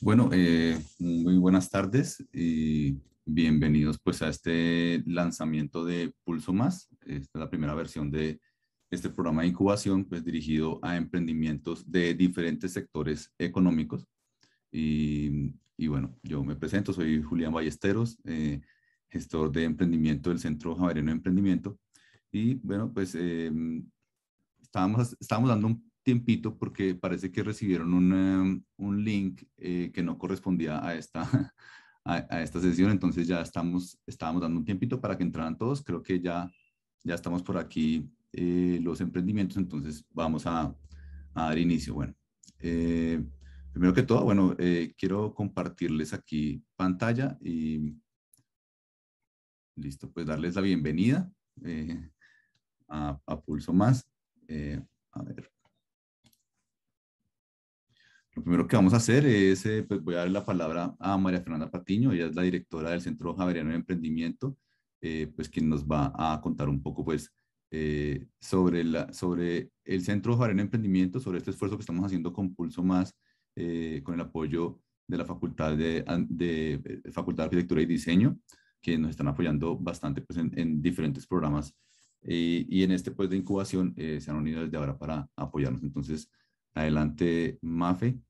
Bueno, eh, muy buenas tardes y bienvenidos pues a este lanzamiento de Pulso Más. Esta es la primera versión de este programa de incubación pues dirigido a emprendimientos de diferentes sectores económicos. Y, bueno, yo me presento, soy Julián Ballesteros, eh, gestor de emprendimiento del Centro Javeriano de Emprendimiento. Y bueno, pues eh, estábamos, estábamos dando un tiempito porque parece que recibieron un, un link eh, que no correspondía a esta, a, esta sesión, entonces ya estamos, estábamos dando un tiempito para que entraran todos, creo que ya, ya estamos por aquí eh, los emprendimientos, entonces vamos a, dar inicio. Bueno, eh, primero que todo, bueno, quiero compartirles aquí pantalla y listo, pues darles la bienvenida a Pulso Más. a ver, lo primero que vamos a hacer es, eh, pues voy a dar la palabra a María Fernanda Patiño, ella es la directora del Centro Javeriano de Emprendimiento, eh, pues quien nos va a contar un poco pues eh, sobre, la, sobre el Centro Javeriano de Emprendimiento, sobre este esfuerzo que estamos haciendo con Pulso Más, con el apoyo de la Facultad de, Facultad de Arquitectura y Diseño, que nos están apoyando bastante pues, en, en diferentes programas y en este pues de incubación se han unido desde ahora para apoyarnos. Entonces, adelante Mafe,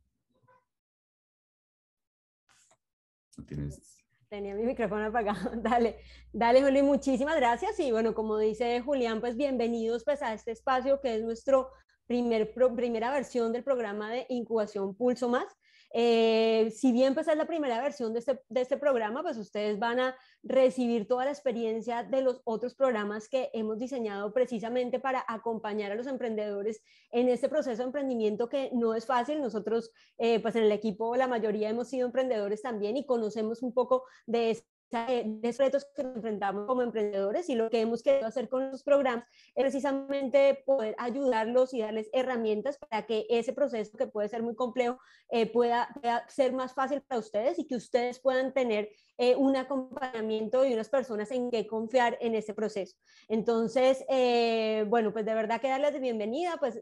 Tenía mi micrófono apagado. Dale, dale, Juli, muchísimas gracias. Y bueno, como dice Julián, pues bienvenidos pues a este espacio que es nuestro primer primera versión del programa de incubación Pulso Más. Eh, si bien pues es la primera versión este, de este, programa, pues ustedes van a recibir toda la experiencia de los otros programas que hemos diseñado precisamente para acompañar a los emprendedores en este proceso de emprendimiento que no es fácil. Nosotros eh, pues en el equipo la mayoría hemos sido emprendedores también y conocemos un poco de esto. Eh, de retos que enfrentamos como emprendedores y lo que hemos querido hacer con los programas es precisamente poder ayudarlos y darles herramientas para que ese proceso que puede ser muy complejo eh, pueda, ser más fácil para ustedes y que ustedes puedan tener eh, un acompañamiento y unas personas en que confiar en ese proceso. Entonces, bueno, pues de verdad que darles de bienvenida, pues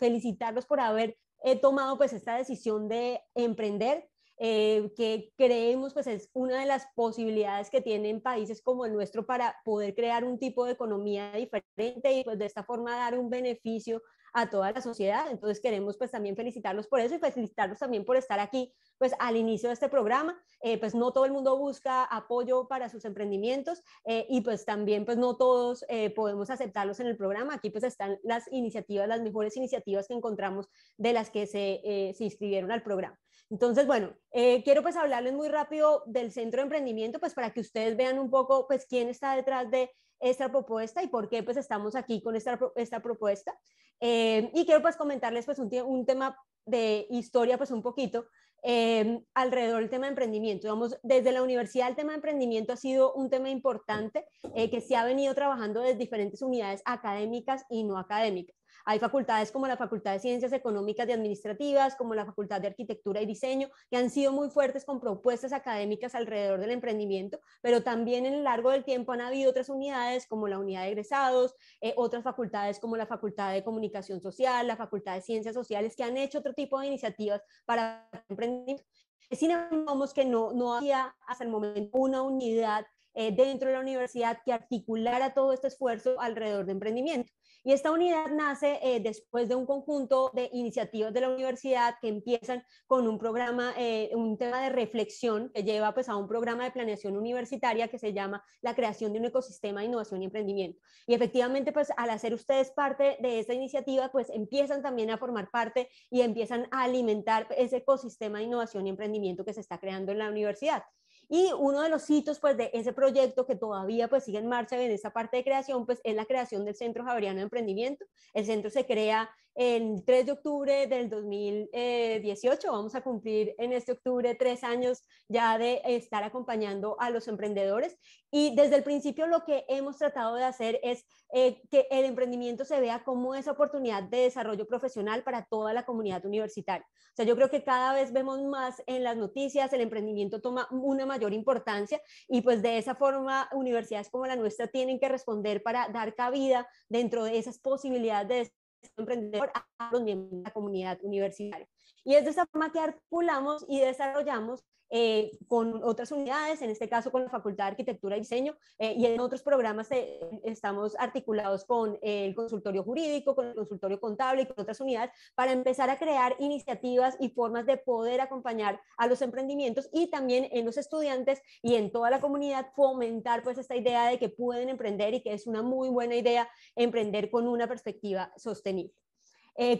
felicitarlos por haber tomado pues esta decisión de emprender eh, que creemos pues es una de las posibilidades que tienen países como el nuestro para poder crear un tipo de economía diferente y pues de esta forma dar un beneficio a toda la sociedad. Entonces queremos pues también felicitarlos por eso y felicitarlos también por estar aquí pues al inicio de este programa. Eh, pues no todo el mundo busca apoyo para sus emprendimientos eh, y pues también pues no todos podemos aceptarlos en el programa. Aquí pues están las iniciativas, las mejores iniciativas que encontramos de las que se inscribieron al programa. Entonces, bueno, eh, quiero pues hablarles muy rápido del Centro de Emprendimiento, pues para que ustedes vean un poco pues quién está detrás de esta propuesta y por qué pues estamos aquí con esta, propuesta. Eh, y quiero pues comentarles pues un, tema de historia pues un poquito eh, alrededor del tema de emprendimiento. Vamos, desde la universidad el tema de emprendimiento ha sido un tema importante que se ha venido trabajando desde diferentes unidades académicas y no académicas. Hay facultades como la Facultad de Ciencias Económicas y Administrativas, como la Facultad de Arquitectura y Diseño, que han sido muy fuertes con propuestas académicas alrededor del emprendimiento, pero también en el largo del tiempo han habido otras unidades como la unidad de egresados, eh, otras facultades como la Facultad de Comunicación Social, la Facultad de Ciencias Sociales, que han hecho otro tipo de iniciativas para emprendimiento. Sin embargo, que no, no había hasta el momento una unidad eh, dentro de la universidad que articulara todo este esfuerzo alrededor de emprendimiento. Y esta unidad nace eh, después de un conjunto de iniciativas de la universidad que empiezan con un programa, eh, un tema de reflexión que lleva pues a un programa de planeación universitaria que se llama la creación de un ecosistema de innovación y emprendimiento. Y efectivamente pues al hacer ustedes parte de esta iniciativa pues empiezan también a formar parte y empiezan a alimentar ese ecosistema de innovación y emprendimiento que se está creando en la universidad. Y uno de los hitos pues de ese proyecto que todavía pues sigue en marcha en esa parte de creación pues es la creación del Centro Javeriano de Emprendimiento. El centro se crea el 3 de octubre del 2018. Vamos a cumplir en este octubre tres años ya de estar acompañando a los emprendedores y desde el principio lo que hemos tratado de hacer es eh, que el emprendimiento se vea como esa oportunidad de desarrollo profesional para toda la comunidad universitaria. O sea, yo creo que cada vez vemos más en las noticias, el emprendimiento toma una mayor importancia y pues de esa forma universidades como la nuestra tienen que responder para dar cabida dentro de esas posibilidades de emprendedor a los miembros de la comunidad universitaria. Y es de esa forma que articulamos y desarrollamos eh, con otras unidades, en este caso con la Facultad de Arquitectura y Diseño, eh, y en otros programas eh, estamos articulados con el consultorio jurídico, con el consultorio contable y con otras unidades para empezar a crear iniciativas y formas de poder acompañar a los emprendimientos y también en los estudiantes y en toda la comunidad fomentar pues esta idea de que pueden emprender y que es una muy buena idea emprender con una perspectiva sostenible.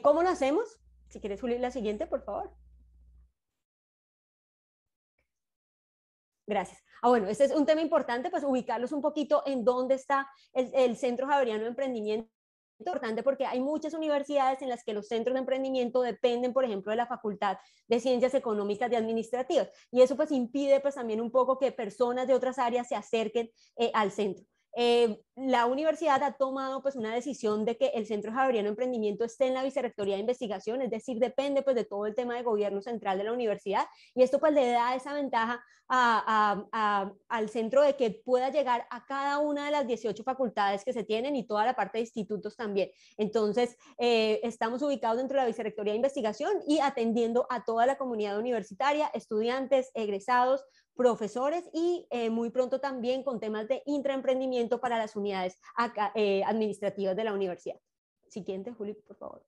¿Cómo lo hacemos? Si quieres, Juli, la siguiente, por favor. Gracias. Ah, bueno, este es un tema importante, pues ubicarlos un poquito en dónde está el, Centro Javeriano de Emprendimiento importante porque hay muchas universidades en las que los centros de emprendimiento dependen, por ejemplo, de la Facultad de Ciencias Económicas y Administrativas. Y eso pues impide pues también un poco que personas de otras áreas se acerquen eh, al centro. Eh, la universidad ha tomado pues una decisión de que el Centro Javeriano de Emprendimiento esté en la Vicerrectoría de Investigación, es decir, depende pues de todo el tema de gobierno central de la universidad y esto pues le da esa ventaja al centro de que pueda llegar a cada una de las 18 facultades que se tienen y toda la parte de institutos también. Entonces, eh, estamos ubicados dentro de la Vicerrectoría de Investigación y atendiendo a toda la comunidad universitaria, estudiantes, egresados, profesores y eh, muy pronto también con temas de intraemprendimiento para las unidades eh, administrativas de la universidad. Siguiente, Juli, por favor.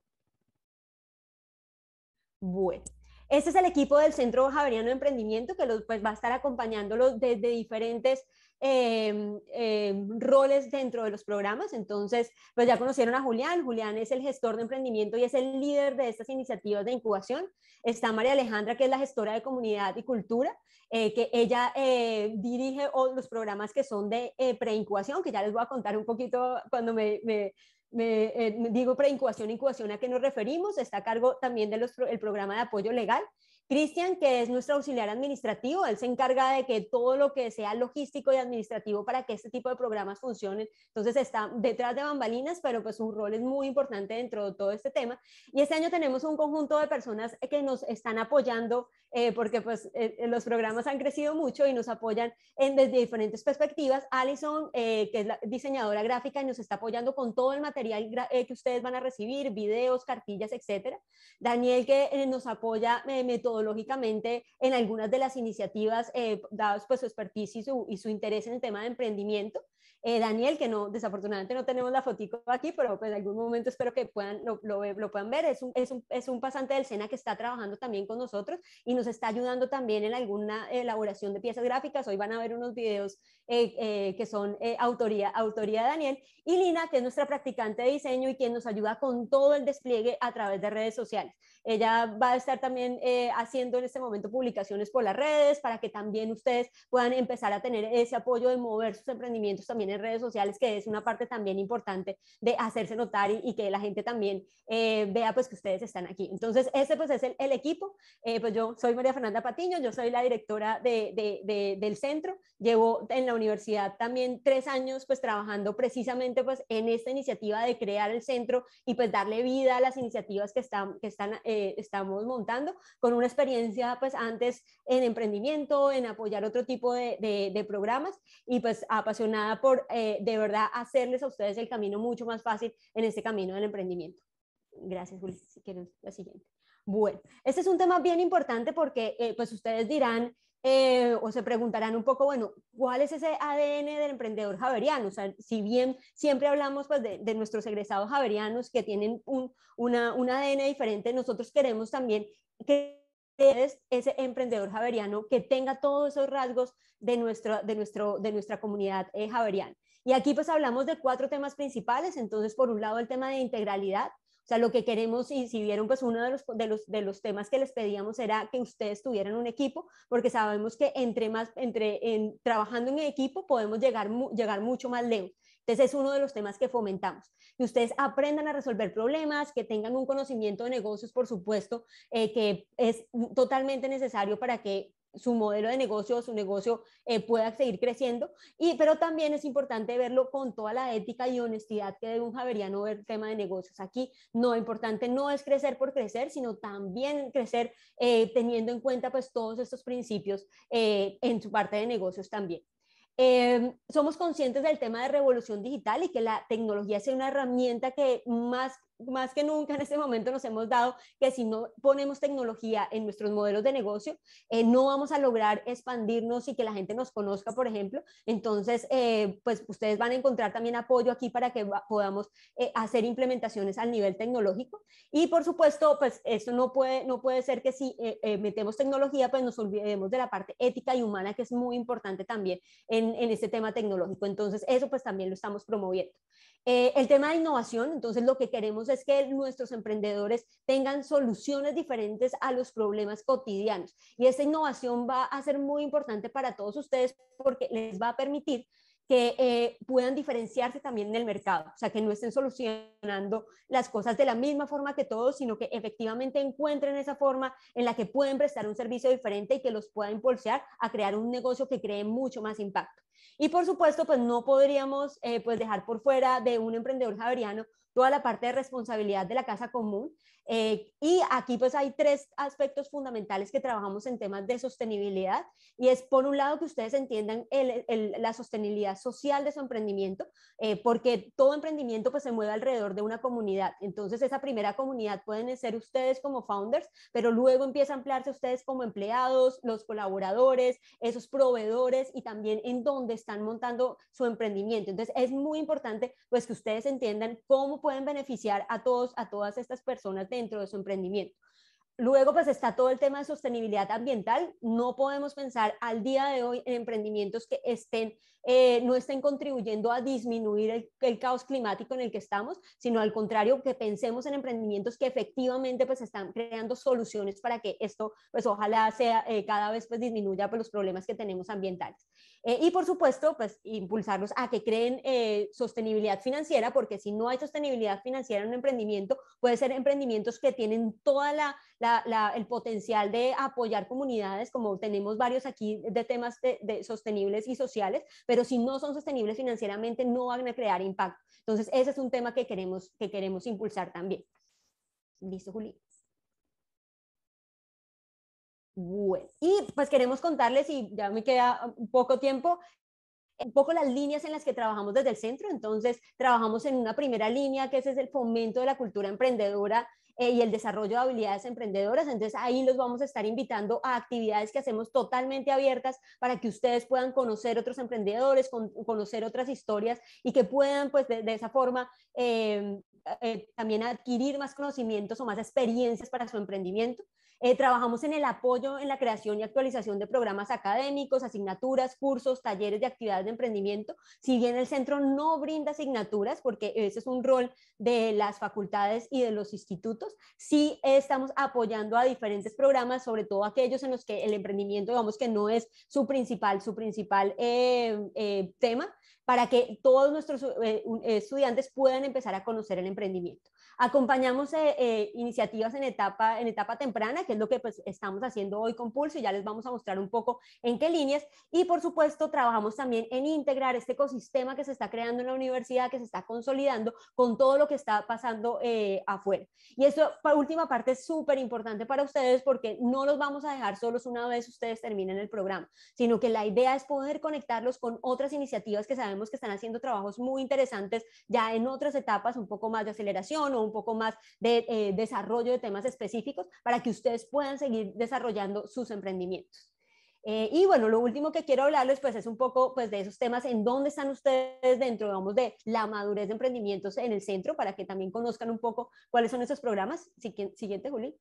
Bueno. Este es el equipo del Centro Javeriano de Emprendimiento que los, pues, va a estar acompañándolos desde diferentes Em, em, roles dentro de los programas. Entonces, pues ya conocieron a Julián. Julián es el gestor de emprendimiento y es el líder de estas iniciativas de incubación. Está María Alejandra, que es la gestora de comunidad y cultura, eh, que ella eh, dirige los programas que son de eh, preincubación, que ya les voy a contar un poquito cuando me, me me, digo preincubación, incubación, ¿a qué nos referimos? Está a cargo también del programa de apoyo legal Cristian, que es nuestro auxiliar administrativo, él se encarga de que todo lo que sea logístico y administrativo para que este tipo de programas funcionen. Entonces está detrás de bambalinas, pero pues su rol es muy importante dentro de todo este tema. Y este año tenemos un conjunto de personas que nos están apoyando eh, porque pues eh, eh, los programas han crecido mucho y nos apoyan desde diferentes perspectivas. Alison, que es la diseñadora gráfica, y nos está apoyando con todo el material que ustedes van a recibir, videos, cartillas, etcétera. Daniel, que nos apoya metodológicamente en algunas de las iniciativas, dados pues su expertise y su interés en el tema de emprendimiento. Eh, Daniel, que no, desafortunadamente no tenemos la fotico aquí, pero pues, en algún momento espero que puedan, lo, puedan ver. Es un, pasante del SENA que está trabajando también con nosotros y nos está ayudando también en alguna elaboración de piezas gráficas. Hoy van a ver unos videos eh, eh, que son autoría, autoría de Daniel. Y Lina, que es nuestra practicante de diseño y quien nos ayuda con todo el despliegue a través de redes sociales. Ella va a estar también eh, haciendo en este momento publicaciones por las redes para que también ustedes puedan empezar a tener ese apoyo de mover sus emprendimientos también en redes sociales, que es una parte también importante de hacerse notar y, que la gente también eh, vea pues que ustedes están aquí. Entonces, ese pues es el, equipo. Eh, pues yo soy María Fernanda Patiño, yo soy la directora de, del centro. Llevo en la universidad también tres años pues trabajando precisamente pues en esta iniciativa de crear el centro y pues darle vida a las iniciativas que están, que están eh, estamos montando, con una experiencia pues antes en emprendimiento, en apoyar otro tipo de, programas y pues apasionada por eh, de verdad hacerles a ustedes el camino mucho más fácil en este camino del emprendimiento. Gracias, Juli. Si quieren, la siguiente. Bueno, este es un tema bien importante porque eh, pues ustedes dirán, eh, o se preguntarán un poco, bueno, ¿cuál es ese ADN del emprendedor javeriano? O sea, si bien siempre hablamos pues, de, nuestros egresados javerianos que tienen un, ADN diferente, nosotros queremos también que ese emprendedor javeriano que tenga todos esos rasgos de, nuestro, de, nuestro, de nuestra comunidad eh, javeriana. Y aquí pues hablamos de cuatro temas principales, entonces por un lado el tema de integralidad, o sea, lo que queremos, y si vieron, pues uno de los, de los, de los temas que les pedíamos era que ustedes tuvieran un equipo, porque sabemos que entre más, entre, en, trabajando en equipo podemos llegar, llegar mucho más lejos. Entonces es uno de los temas que fomentamos. Que ustedes aprendan a resolver problemas, que tengan un conocimiento de negocios, por supuesto, eh, que es totalmente necesario para que su modelo de negocio, o su negocio eh, pueda seguir creciendo, y, pero también es importante verlo con toda la ética y honestidad que debe un javeriano ver el tema de negocios. Aquí no, importante no es crecer por crecer, sino también crecer eh, teniendo en cuenta pues todos estos principios eh, en su parte de negocios también. Em, somos conscientes del tema de revolución digital y que la tecnología sea una herramienta que más más que nunca en este momento nos hemos dado que si no ponemos tecnología en nuestros modelos de negocio, eh, no vamos a lograr expandirnos y que la gente nos conozca, por ejemplo. Entonces, eh, pues ustedes van a encontrar también apoyo aquí para que podamos eh, hacer implementaciones al nivel tecnológico. Y por supuesto, pues esto no puede, no puede ser que si metemos tecnología, pues nos olvidemos de la parte ética y humana, que es muy importante también en, en este tema tecnológico. Entonces, eso pues también lo estamos promoviendo. Eh, el tema de innovación, entonces lo que queremos es que nuestros emprendedores tengan soluciones diferentes a los problemas cotidianos. Y esa innovación va a ser muy importante para todos ustedes porque les va a permitir que eh, puedan diferenciarse también en el mercado, o sea, que no estén solucionando las cosas de la misma forma que todos, sino que efectivamente encuentren esa forma en la que pueden prestar un servicio diferente y que los pueda impulsar a crear un negocio que cree mucho más impacto. Y por supuesto, pues no podríamos eh, pues dejar por fuera de un emprendedor javeriano toda la parte de responsabilidad de la casa común, eh, y aquí pues hay tres aspectos fundamentales que trabajamos en temas de sostenibilidad y es por un lado que ustedes entiendan la sostenibilidad social de su emprendimiento, eh, porque todo emprendimiento pues se mueve alrededor de una comunidad. Entonces esa primera comunidad pueden ser ustedes como founders, pero luego empieza a ampliarse ustedes como empleados, los colaboradores, esos proveedores y también en dónde están montando su emprendimiento. Entonces es muy importante pues que ustedes entiendan cómo pueden beneficiar a todos, a todas estas personas dentro de su emprendimiento. Luego, pues está todo el tema de sostenibilidad ambiental. No podemos pensar al día de hoy en emprendimientos que estén eh, no estén contribuyendo a disminuir el, caos climático en el que estamos, sino al contrario, que pensemos en emprendimientos que efectivamente pues están creando soluciones para que esto pues ojalá sea eh, cada vez pues disminuya pues, los problemas que tenemos ambientales. Eh, y por supuesto pues impulsarlos a que creen sostenibilidad financiera, porque si no hay sostenibilidad financiera en un emprendimiento, puede ser emprendimientos que tienen toda la, el potencial de apoyar comunidades, como tenemos varios aquí de temas de, de sostenibles y sociales, pero si no son sostenibles financieramente no van a crear impacto. Entonces, ese es un tema que queremos, que queremos impulsar también. ¿Listo, Juli? Bueno, y pues queremos contarles, y ya me queda poco tiempo, un poco las líneas en las que trabajamos desde el centro. Entonces, trabajamos en una primera línea, que ese es el fomento de la cultura emprendedora eh, y el desarrollo de habilidades emprendedoras. Entonces ahí los vamos a estar invitando a actividades que hacemos totalmente abiertas para que ustedes puedan conocer otros emprendedores, conocer otras historias y que puedan pues de, esa forma eh, eh, también adquirir más conocimientos o más experiencias para su emprendimiento. Eh, trabajamos en el apoyo en la creación y actualización de programas académicos, asignaturas, cursos, talleres de actividades de emprendimiento. Si bien el centro no brinda asignaturas, porque ese es un rol de las facultades y de los institutos, sí estamos apoyando a diferentes programas, sobre todo aquellos en los que el emprendimiento, digamos que no es su principal, su principal eh, tema para que todos nuestros eh, estudiantes puedan empezar a conocer el emprendimiento. Acompañamos eh, eh, iniciativas en etapa, en etapa temprana, que es lo que pues, estamos haciendo hoy con Pulso, y ya les vamos a mostrar un poco en qué líneas. Y por supuesto, trabajamos también en integrar este ecosistema que se está creando en la universidad, que se está consolidando con todo lo que está pasando eh, afuera. Y eso, última parte, es súper importante para ustedes porque no los vamos a dejar solos una vez ustedes terminen el programa, sino que la idea es poder conectarlos con otras iniciativas que sabemos que están haciendo trabajos muy interesantes ya en otras etapas, un poco más de aceleración o un un poco más de eh, desarrollo de temas específicos para que ustedes puedan seguir desarrollando sus emprendimientos. Eh, y bueno, lo último que quiero hablarles pues es un poco pues de esos temas en dónde están ustedes dentro, vamos, de la madurez de emprendimientos en el centro para que también conozcan un poco cuáles son esos programas. Siguiente, Juli.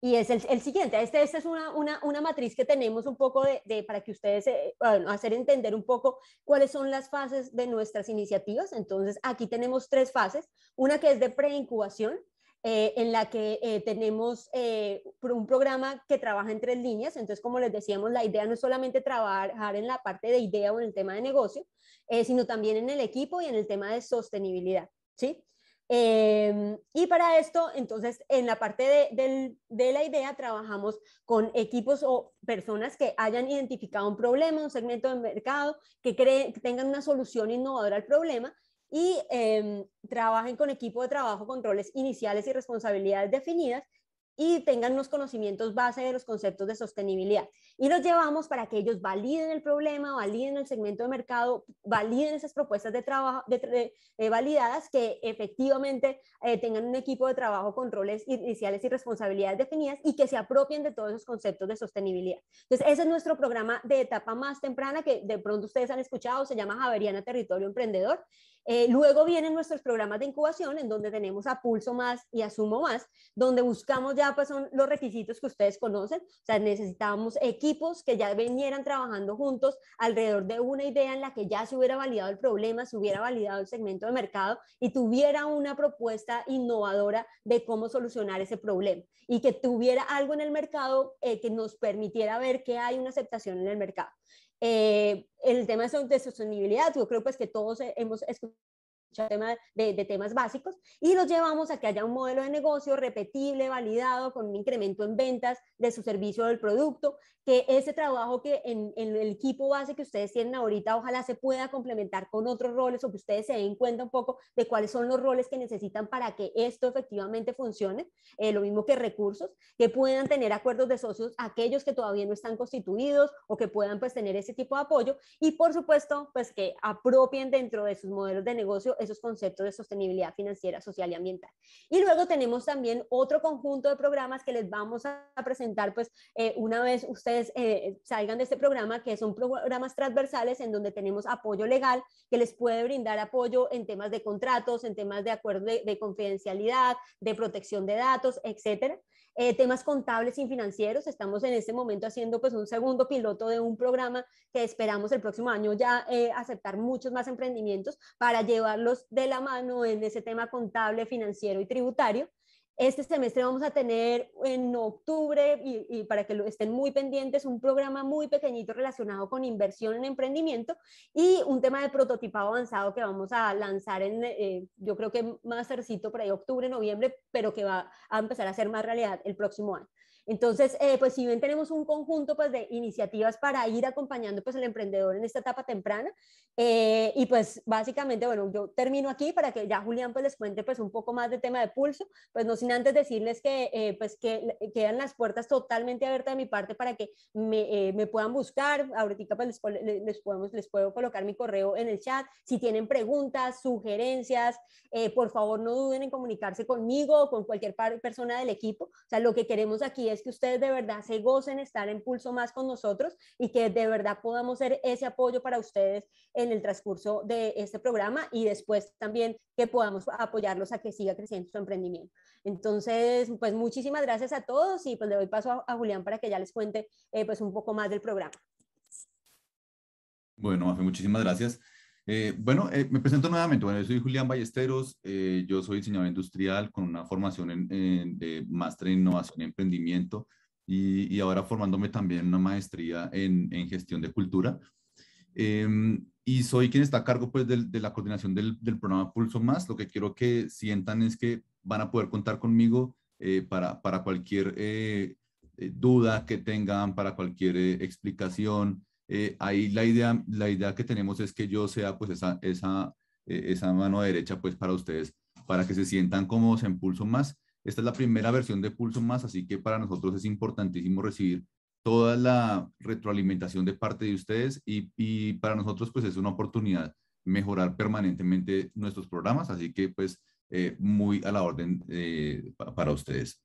Y es el, el siguiente, este, esta es una, una, una, matriz que tenemos un poco de, de para que ustedes, eh, bueno, hacer entender un poco cuáles son las fases de nuestras iniciativas. Entonces, aquí tenemos tres fases, una que es de preincubación, eh, en la que eh, tenemos eh, un programa que trabaja en tres líneas. Entonces, como les decíamos, la idea no es solamente trabajar en la parte de idea o en el tema de negocio, eh, sino también en el equipo y en el tema de sostenibilidad. ¿sí? Em, y para esto, entonces, en la parte de, la idea trabajamos con equipos o personas que hayan identificado un problema, un segmento de mercado, que, creen, que tengan una solución innovadora al problema y em, trabajen con equipo de trabajo, controles iniciales y responsabilidades definidas y tengan unos conocimientos base de los conceptos de sostenibilidad. Y los llevamos para que ellos validen el problema, validen el segmento de mercado, validen esas propuestas de trabajo de, eh, validadas, que efectivamente eh, tengan un equipo de trabajo controles iniciales y responsabilidades definidas y que se apropien de todos esos conceptos de sostenibilidad. Entonces, ese es nuestro programa de etapa más temprana que de pronto ustedes han escuchado, se llama Javeriana Territorio Emprendedor eh, luego vienen nuestros programas de incubación, en donde tenemos a Pulso Más y a Sumo Más, donde buscamos ya, pues, son los requisitos que ustedes conocen, o sea, necesitábamos equipos que ya vinieran trabajando juntos alrededor de una idea en la que ya se hubiera validado el problema, se hubiera validado el segmento de mercado y tuviera una propuesta innovadora de cómo solucionar ese problema y que tuviera algo en el mercado eh, que nos permitiera ver que hay una aceptación en el mercado. Eh, el tema de sostenibilidad, yo creo pues que todos eh, hemos escuchado tema de, temas básicos y los llevamos a que haya un modelo de negocio repetible, validado, con un incremento en ventas de su servicio o del producto, que ese trabajo que en, el equipo base que ustedes tienen ahorita, ojalá se pueda complementar con otros roles o que ustedes se den cuenta un poco de cuáles son los roles que necesitan para que esto efectivamente funcione, eh, lo mismo que recursos, que puedan tener acuerdos de socios aquellos que todavía no están constituidos o que puedan pues tener ese tipo de apoyo y por supuesto pues que apropien dentro de sus modelos de negocio esos conceptos de sostenibilidad financiera, social y ambiental. Y luego tenemos también otro conjunto de programas que les vamos a presentar, pues eh, una vez ustedes eh, eh, salgan de este programa, que son programas transversales en donde tenemos apoyo legal, que les puede brindar apoyo en temas de contratos, en temas de acuerdo de, confidencialidad, de protección de datos, etcétera. Eh, temas contables y financieros. Estamos en este momento haciendo pues un segundo piloto de un programa que esperamos el próximo año ya eh, aceptar muchos más emprendimientos para llevarlos de la mano en ese tema contable, financiero y tributario. Este semestre vamos a tener en octubre, y, para que lo estén muy pendientes, un programa muy pequeñito relacionado con inversión en emprendimiento y un tema de prototipado avanzado que vamos a lanzar en, eh, yo creo que más cercito por ahí, octubre, noviembre, pero que va a empezar a ser más realidad el próximo año. Entonces, eh, pues si bien tenemos un conjunto pues, de iniciativas para ir acompañando pues, al emprendedor en esta etapa temprana, eh, y pues básicamente, bueno, yo termino aquí para que ya Julián pues, les cuente pues, un poco más de tema de pulso, pues no sin antes decirles que eh, pues que quedan las puertas totalmente abiertas de mi parte para que me, me puedan buscar, ahorita pues les, podemos, les puedo colocar mi correo en el chat, si tienen preguntas, sugerencias, por favor no duden en comunicarse conmigo o con cualquier persona del equipo, o sea, lo que queremos aquí es que ustedes de verdad se gocen estar en pulso más con nosotros y que de verdad podamos ser ese apoyo para ustedes en el transcurso de este programa y después también que podamos apoyarlos a que siga creciendo su emprendimiento. Entonces, pues muchísimas gracias a todos y pues le doy paso a, Julián para que ya les cuente eh, pues un poco más del programa. Bueno, muchísimas gracias. Eh, bueno, eh, me presento nuevamente. Bueno, yo soy Julián Ballesteros, eh, yo soy diseñador industrial con una formación en, de máster en innovación y emprendimiento y, ahora formándome también una maestría en, gestión de cultura. Em, y soy quien está a cargo pues, de, la coordinación del, programa Pulso Más. Lo que quiero que sientan es que van a poder contar conmigo para, para, cualquier duda que tengan, para cualquier explicación. Eh, ahí la idea, la idea que tenemos es que yo sea pues eh, esa, mano derecha pues para ustedes, para que se sientan cómodos en Pulso Más. Esta es la primera versión de Pulso Más, así que para nosotros es importantísimo recibir toda la retroalimentación de parte de ustedes y, para nosotros pues es una oportunidad mejorar permanentemente nuestros programas, así que pues eh, muy a la orden para ustedes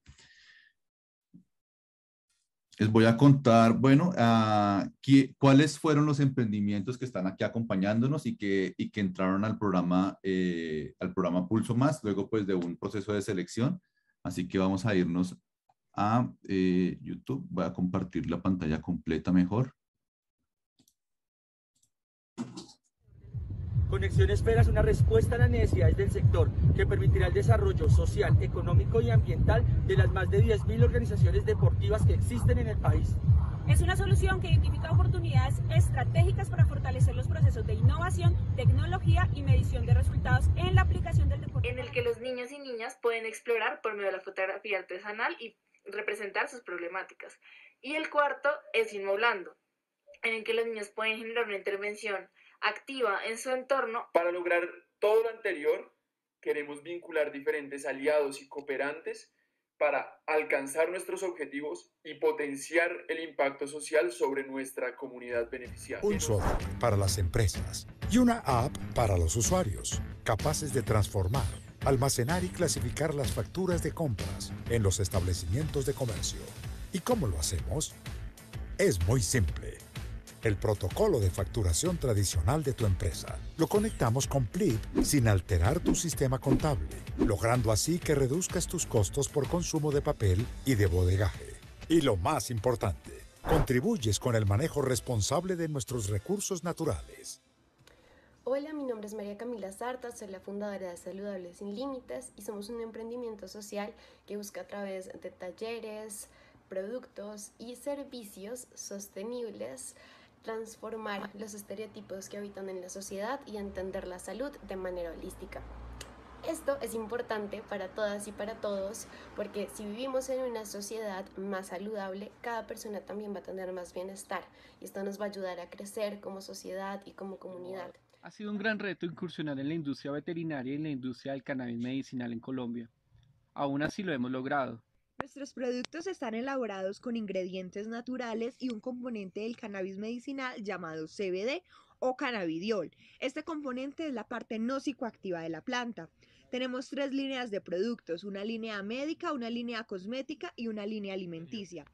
les voy a contar, bueno, ah, cuáles fueron los emprendimientos que están aquí acompañándonos y que, que entraron al programa, eh, al programa Pulso Más, luego pues de un proceso de selección. Así que vamos a irnos a eh, YouTube. Voy a compartir la pantalla completa mejor. Conexión es una respuesta a las necesidades del sector que permitirá el desarrollo social, económico y ambiental de las más de 10.000 organizaciones deportivas que existen en el país. Es una solución que identifica oportunidades estratégicas para fortalecer los procesos de innovación, tecnología y medición de resultados en la aplicación del deporte. En el que los niños y niñas pueden explorar por medio de la fotografía artesanal y representar sus problemáticas. Y el cuarto es Inmoblando, en el que los niños pueden generar una intervención activa en su entorno. Para lograr todo lo anterior, queremos vincular diferentes aliados y cooperantes para alcanzar nuestros objetivos y potenciar el impacto social sobre nuestra comunidad beneficiaria. Un software para las empresas y una app para los usuarios, capaces de transformar, almacenar y clasificar las facturas de compras en los establecimientos de comercio. ¿Y cómo lo hacemos? Es muy simple el protocolo de facturación tradicional de tu empresa. Lo conectamos con Plip sin alterar tu sistema contable, logrando así que reduzcas tus costos por consumo de papel y de bodegaje. Y lo más importante, contribuyes con el manejo responsable de nuestros recursos naturales. Hola, mi nombre es María Camila Sarta, soy la fundadora de Saludables Sin Límites y somos un emprendimiento social que busca a través de talleres, productos y servicios sostenibles transformar los estereotipos que habitan en la sociedad y entender la salud de manera holística. Esto es importante para todas y para todos porque si vivimos en una sociedad más saludable, cada persona también va a tener más bienestar y esto nos va a ayudar a crecer como sociedad y como comunidad. Ha sido un gran reto incursionar en la industria veterinaria y en la industria del cannabis medicinal en Colombia. Aún así lo hemos logrado. Nuestros productos están elaborados con ingredientes naturales y un componente del cannabis medicinal llamado CBD o cannabidiol. Este componente es la parte no psicoactiva de la planta. Tenemos tres líneas de productos, una línea médica, una línea cosmética y una línea alimenticia.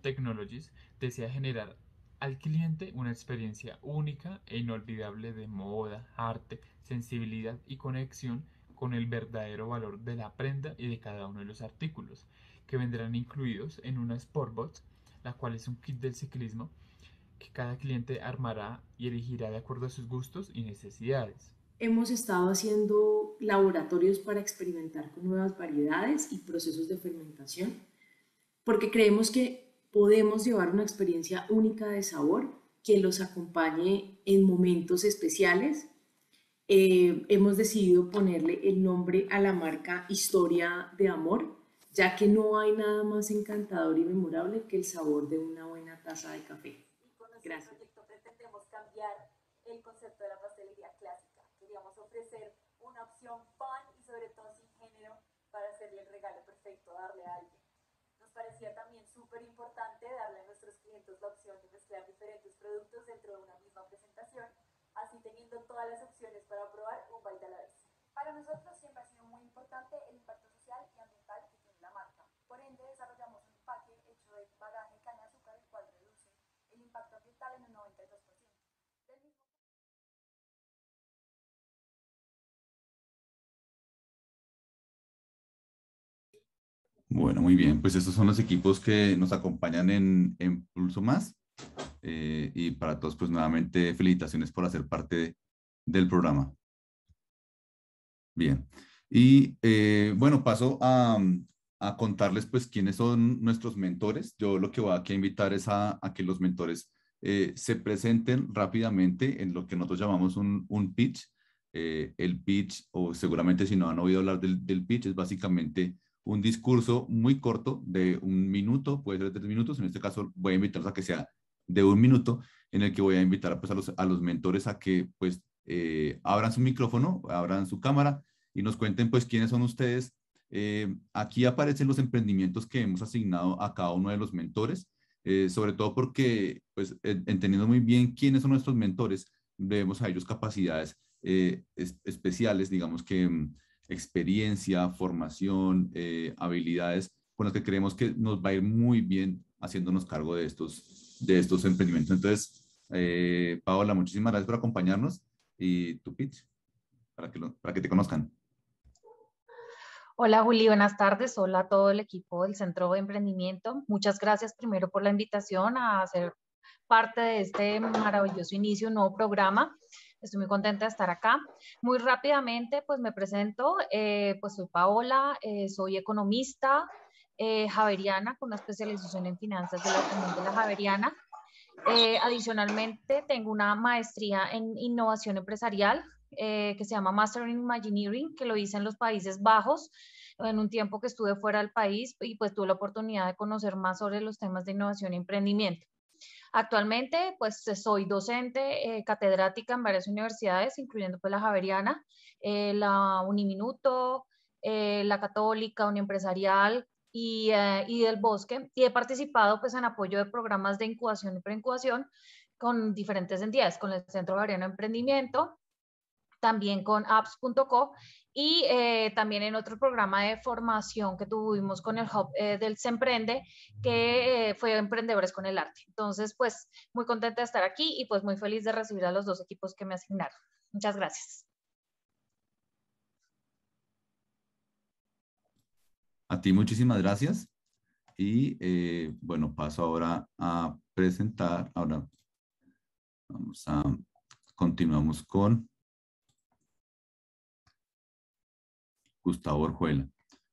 Technologies desea generar al cliente una experiencia única e inolvidable de moda, arte, sensibilidad y conexión con el verdadero valor de la prenda y de cada uno de los artículos, que vendrán incluidos en una box la cual es un kit del ciclismo que cada cliente armará y elegirá de acuerdo a sus gustos y necesidades. Hemos estado haciendo laboratorios para experimentar con nuevas variedades y procesos de fermentación, porque creemos que podemos llevar una experiencia única de sabor que los acompañe en momentos especiales eh, hemos decidido ponerle el nombre a la marca Historia de Amor, ya que no hay nada más encantador y memorable que el sabor de una buena taza de café. Gracias. proyecto pretendemos cambiar el concepto de la pastelería clásica. Queríamos ofrecer una opción pan y sobre todo sin género para hacerle el regalo perfecto, darle a alguien. Nos parecía también súper importante darle a nuestros clientes la opción de mezclar diferentes productos dentro de una misma presentación así teniendo todas las opciones para probar un baile a la vez. Para nosotros siempre ha sido muy importante el impacto social y ambiental que tiene la marca. Por ende, desarrollamos un empaque hecho de bagaje caña de azúcar, el cual reduce el impacto ambiental en un 92%. Bueno, muy bien, pues estos son los equipos que nos acompañan en, en Pulso Más. Eh, y para todos, pues nuevamente felicitaciones por hacer parte del programa. Bien. Y eh, bueno, paso a, contarles pues quiénes son nuestros mentores. Yo lo que voy a invitar es a, que los mentores eh, se presenten rápidamente en lo que nosotros llamamos un, pitch. el pitch, o seguramente si no han oído hablar del, del pitch, es básicamente un discurso muy corto de un minuto, puede ser de tres minutos. En este caso voy a invitarlos a que sea de un minuto en el que voy a invitar pues, a, los, a los mentores a que pues eh, abran su micrófono, abran su cámara y nos cuenten pues quiénes son ustedes. Eh, aquí aparecen los emprendimientos que hemos asignado a cada uno de los mentores, eh, sobre todo porque pues entendiendo muy bien quiénes son nuestros mentores, vemos a ellos capacidades especiales, digamos que mm, experiencia, formación, habilidades con las que creemos que nos va a ir muy bien haciéndonos cargo de estos de estos emprendimientos. Entonces, eh, Paola, muchísimas gracias por acompañarnos y tu pitch para que, para que te conozcan. Hola Juli, buenas tardes. Hola a todo el equipo del Centro de Emprendimiento. Muchas gracias primero por la invitación a ser parte de este maravilloso inicio, nuevo programa. Estoy muy contenta de estar acá. Muy rápidamente, pues me presento. Eh, pues soy Paola, eh, soy economista, eh, Javeriana con una especialización en finanzas de la comunidad Javeriana. Eh, adicionalmente, tengo una maestría en innovación empresarial eh, que se llama Master in Imagineering, que lo hice en los Países Bajos, en un tiempo que estuve fuera del país y pues tuve la oportunidad de conocer más sobre los temas de innovación y emprendimiento. Actualmente, pues soy docente, catedrática en varias universidades, incluyendo pues la Javeriana, la Uniminuto, la Católica, Uniempresarial, eh, y, del bosque y he participado pues en apoyo de programas de incubación y preincubación con diferentes entidades, con el Centro Barriano de Emprendimiento, también con apps.co y eh, también en otro programa de formación que tuvimos con el Hub eh, del Semprende, que fue Emprendedores con el Arte. Entonces, pues muy contenta de estar aquí y pues muy feliz de recibir a los dos equipos que me asignaron. Muchas gracias. A ti muchísimas gracias. Y eh, bueno, paso ahora a presentar. Ahora vamos a continuamos con Gustavo Orjuela.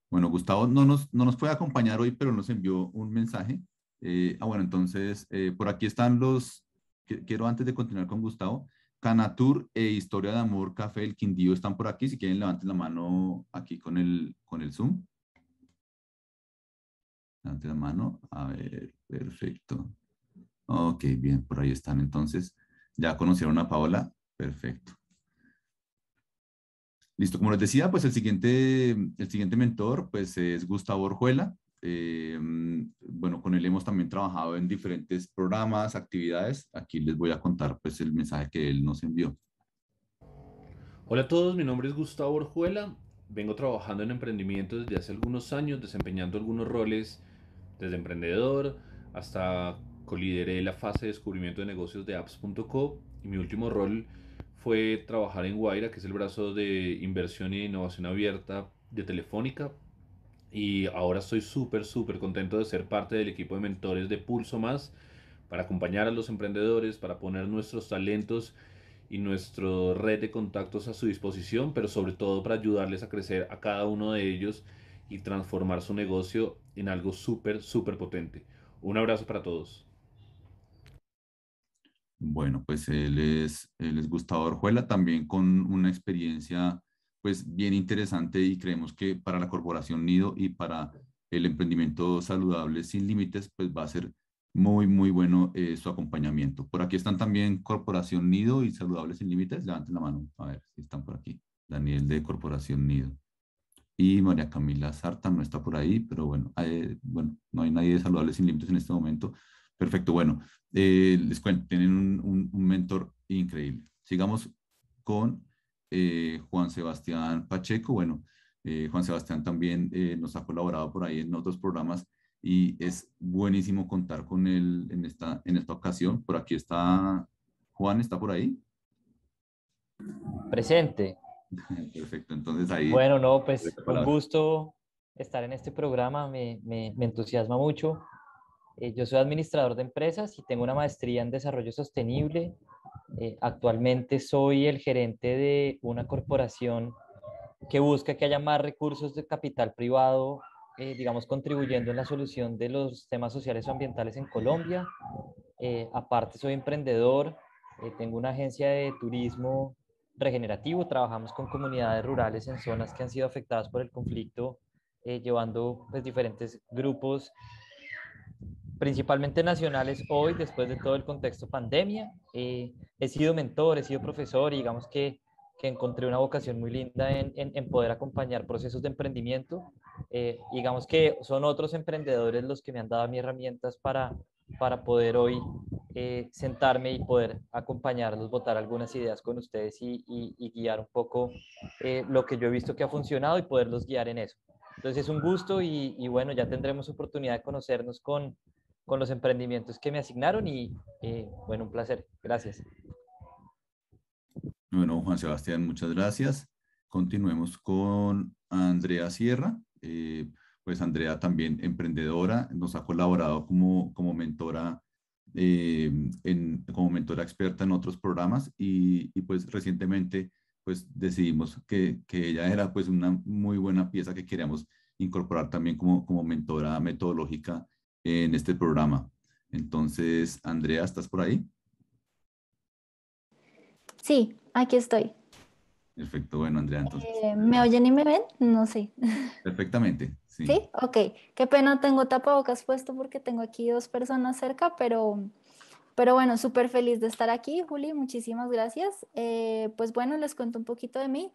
Bueno, Gustavo no nos, no nos puede acompañar hoy, pero nos envió un mensaje. Eh, ah, bueno, entonces, eh, por aquí están los, quiero antes de continuar con Gustavo, Canatur e Historia de Amor Café El Quindío están por aquí. Si quieren, levanten la mano aquí con el, con el Zoom ante la mano. A ver, perfecto. Ok, bien, por ahí están. Entonces, ¿ya conocieron a Paola? Perfecto. Listo, como les decía, pues el siguiente, el siguiente mentor pues es Gustavo Orjuela. Eh, bueno, con él hemos también trabajado en diferentes programas, actividades. Aquí les voy a contar pues el mensaje que él nos envió. Hola a todos, mi nombre es Gustavo Orjuela. Vengo trabajando en emprendimiento desde hace algunos años, desempeñando algunos roles desde emprendedor hasta colideré la fase de descubrimiento de negocios de apps.co y mi último rol fue trabajar en Guaira, que es el brazo de inversión e innovación abierta de Telefónica. Y ahora estoy súper, súper contento de ser parte del equipo de mentores de Pulso Más para acompañar a los emprendedores, para poner nuestros talentos y nuestra red de contactos a su disposición, pero sobre todo para ayudarles a crecer a cada uno de ellos y transformar su negocio en algo súper, súper potente. Un abrazo para todos. Bueno, pues él es, él Gustavo Orjuela, también con una experiencia pues bien interesante y creemos que para la corporación Nido y para el emprendimiento saludable sin límites, pues va a ser muy, muy bueno eh, su acompañamiento. Por aquí están también Corporación Nido y Saludable sin límites. Levanten la mano, a ver si están por aquí. Daniel de Corporación Nido y María Camila Sarta no está por ahí, pero bueno, eh, bueno no hay nadie de saludable sin límites en este momento. Perfecto, bueno, eh, les cuento, tienen un, mentor increíble. Sigamos con eh, Juan Sebastián Pacheco. Bueno, Juan Sebastián también nos ha colaborado por ahí en otros programas y es buenísimo contar con él en esta, en esta ocasión. Por aquí está Juan, ¿está por ahí? Presente. Perfecto, entonces ahí. Bueno, no, pues un gusto estar en este programa, me, entusiasma mucho. Eh, yo soy administrador de empresas y tengo una maestría en desarrollo sostenible. Eh, actualmente soy el gerente de una corporación que busca que haya más recursos de capital privado, eh, digamos, contribuyendo en la solución de los temas sociales o ambientales en Colombia. aparte, soy emprendedor, tengo una agencia de turismo regenerativo, trabajamos con comunidades rurales en zonas que han sido afectadas por el conflicto, eh, llevando pues, diferentes grupos, principalmente nacionales hoy, después de todo el contexto pandemia. Eh, he sido mentor, he sido profesor y digamos que, encontré una vocación muy linda en, poder acompañar procesos de emprendimiento. Eh, digamos que son otros emprendedores los que me han dado mis herramientas para para poder hoy eh, sentarme y poder acompañarlos, votar algunas ideas con ustedes y, guiar un poco eh, lo que yo he visto que ha funcionado y poderlos guiar en eso. Entonces es un gusto y, bueno, ya tendremos oportunidad de conocernos con, los emprendimientos que me asignaron y eh, bueno, un placer. Gracias. Bueno, Juan Sebastián, muchas gracias. Continuemos con Andrea Sierra pues Andrea también emprendedora, nos ha colaborado como, como mentora. Eh, como mentora experta en otros programas y, pues recientemente pues decidimos que, que, ella era pues una muy buena pieza que queríamos incorporar también como, como mentora metodológica en este programa. Entonces, Andrea, ¿estás por ahí? Sí, aquí estoy. Perfecto, bueno, Andrea, entonces. Eh, ¿Me oyen y me ven? No sé. Perfectamente. Sí. ok. Qué pena tengo tapabocas puesto porque tengo aquí dos personas cerca, pero, pero bueno, súper feliz de estar aquí, Juli, muchísimas gracias. Eh, pues bueno, les cuento un poquito de mí.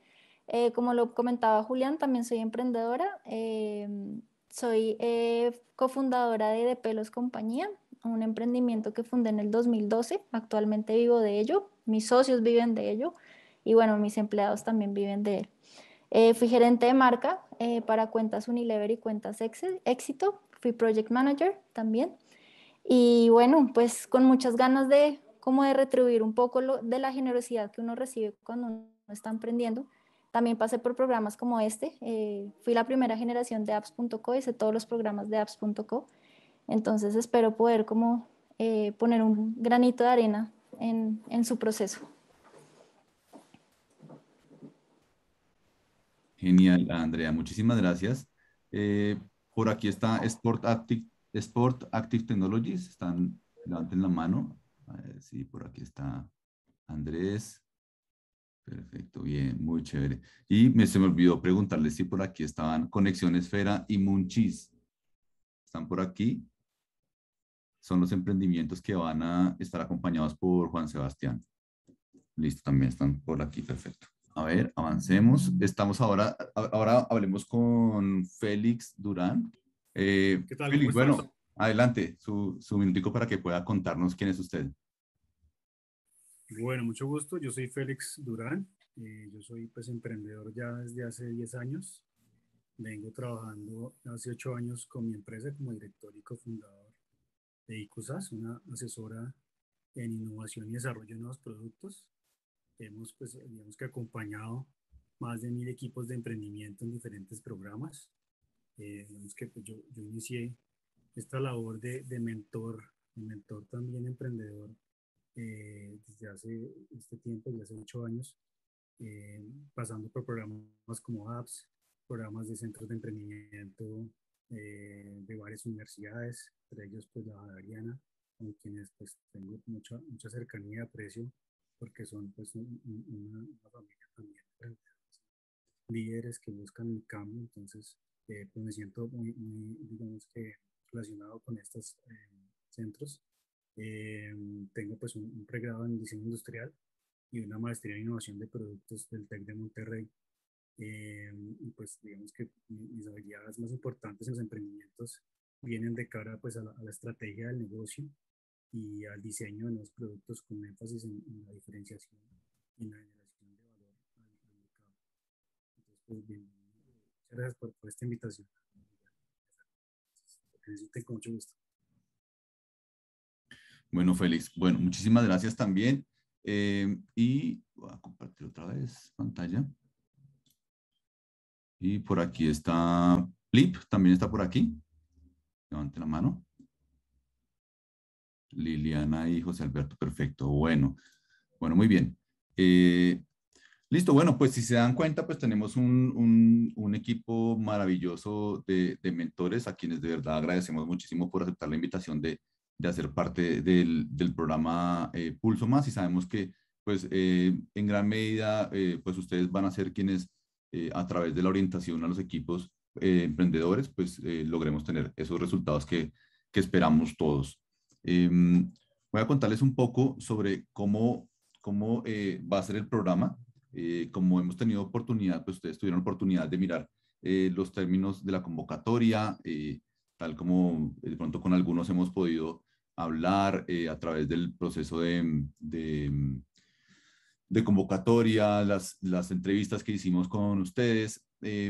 Eh, como lo comentaba Julián, también soy emprendedora. Eh, soy cofundadora de De Pelos Compañía, un emprendimiento que fundé en el 2012. Actualmente vivo de ello, mis socios viven de ello y bueno, mis empleados también viven de él. Eh, fui gerente de marca eh, para cuentas Unilever y cuentas Éxito. Fui project manager también. Y bueno, pues con muchas ganas de como de retribuir un poco de la generosidad que uno recibe cuando uno está emprendiendo. También pasé por programas como este. Eh, fui la primera generación de apps.co, hice todos los programas de apps.co. Entonces espero poder como poner un granito de arena en su proceso. Genial, Andrea. Muchísimas gracias. Eh, por aquí está Sport Active, Technologies. Están, levanten la mano. A ver sí, por aquí está Andrés. Perfecto, bien, muy chévere. Y me, se me olvidó preguntarle si por aquí estaban Conexión Esfera y Munchis. ¿Están por aquí? Son los emprendimientos que van a estar acompañados por Juan Sebastián. Listo, también están por aquí, perfecto. A ver, avancemos. Estamos ahora, ahora hablemos con Félix Durán. Eh, ¿Qué tal? Félix, bueno, adelante, su, su minutico para que pueda contarnos quién es usted. Bueno, mucho gusto. Yo soy Félix Durán. Eh, yo soy pues emprendedor ya desde hace 10 años. Vengo trabajando hace 8 años con mi empresa como director y cofundador de ICUSAS, una asesora en innovación y desarrollo de nuevos productos. Hemos, pues, digamos que acompañado más de mil equipos de emprendimiento en diferentes programas. Eh, que pues, yo, yo, inicié esta labor de, mentor, mentor también emprendedor eh, desde hace este tiempo, desde hace ocho años, eh, pasando por programas como apps, programas de centros de emprendimiento de varias universidades, entre ellos pues la Adriana, con quienes pues tengo mucha, mucha cercanía, aprecio porque son pues una, familia también de pues, líderes que buscan el cambio, entonces eh, pues me siento muy, digamos que relacionado con estos eh, centros. Eh, tengo pues un, pregrado en diseño industrial y una maestría en innovación de productos del TEC de Monterrey. y pues digamos que mis habilidades más importantes en los emprendimientos vienen de cara pues a la estrategia del negocio, y al diseño de los productos con énfasis en, la diferenciación y en la generación de valor pues, eh, gracias por, esta invitación. Bueno, Félix, bueno, muchísimas gracias también. Eh, y voy a compartir otra vez pantalla. Y por aquí está Flip, también está por aquí. Levante la mano. Liliana y José Alberto, perfecto. Bueno, bueno, muy bien. Eh, listo, bueno, pues si se dan cuenta, pues tenemos un, equipo maravilloso de, mentores a quienes de verdad agradecemos muchísimo por aceptar la invitación de, hacer parte del, programa eh, Pulso Más y sabemos que pues eh, en gran medida pues ustedes van a ser quienes a través de la orientación a los equipos emprendedores pues logremos tener esos resultados que esperamos todos. Em, voy a contarles un poco sobre cómo, cómo eh, va a ser el programa. Eh, como hemos tenido oportunidad, pues ustedes tuvieron oportunidad de mirar eh, los términos de la convocatoria, tal como de pronto con algunos hemos podido hablar a través del proceso de, em, de, convocatoria, las, las entrevistas que hicimos con ustedes.